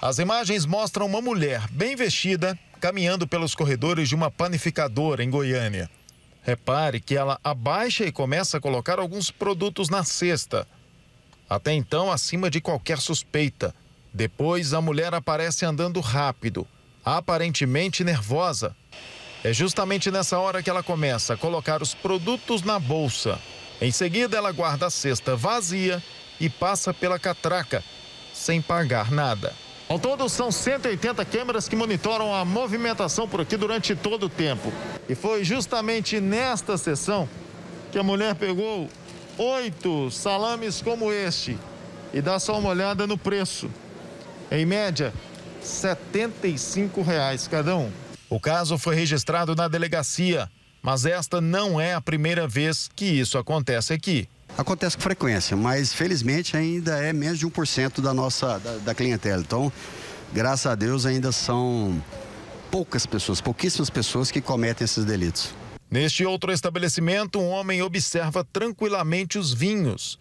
As imagens mostram uma mulher bem vestida caminhando pelos corredores de uma panificadora em Goiânia. Repare que ela abaixa e começa a colocar alguns produtos na cesta. Até então, acima de qualquer suspeita. Depois, a mulher aparece andando rápido, aparentemente nervosa. É justamente nessa hora que ela começa a colocar os produtos na bolsa. Em seguida, ela guarda a cesta vazia e passa pela catraca, sem pagar nada. Ao todo, são 180 câmeras que monitoram a movimentação por aqui durante todo o tempo. E foi justamente nesta sessão que a mulher pegou oito salames como este. E dá só uma olhada no preço. Em média, R$ 75 reais cada um. O caso foi registrado na delegacia, mas esta não é a primeira vez que isso acontece aqui acontece com frequência, mas felizmente ainda é menos de 1% da nossa da, da clientela. Então, graças a Deus, ainda são poucas pessoas, pouquíssimas pessoas que cometem esses delitos. Neste outro estabelecimento, um homem observa tranquilamente os vinhos.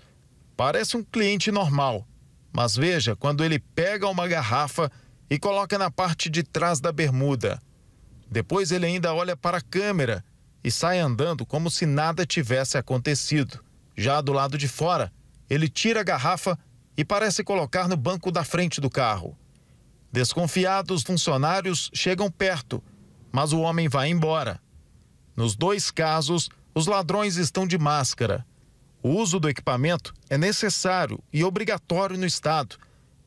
Parece um cliente normal, mas veja quando ele pega uma garrafa e coloca na parte de trás da bermuda. Depois ele ainda olha para a câmera e sai andando como se nada tivesse acontecido. Já do lado de fora, ele tira a garrafa e parece colocar no banco da frente do carro. Desconfiados, funcionários chegam perto, mas o homem vai embora. Nos dois casos, os ladrões estão de máscara. O uso do equipamento é necessário e obrigatório no Estado,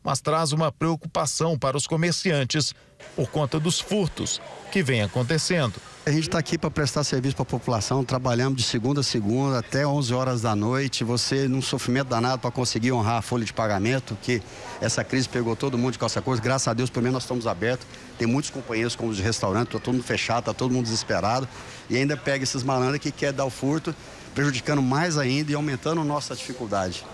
mas traz uma preocupação para os comerciantes por conta dos furtos que vem acontecendo. A gente está aqui para prestar serviço para a população, trabalhamos de segunda a segunda até 11 horas da noite. Você num sofrimento danado para conseguir honrar a folha de pagamento, que essa crise pegou todo mundo de calça coisa. Graças a Deus, pelo menos nós estamos abertos. Tem muitos companheiros como os de restaurante, está todo mundo fechado, está todo mundo desesperado. E ainda pega esses malandros que quer dar o furto, prejudicando mais ainda e aumentando nossa dificuldade.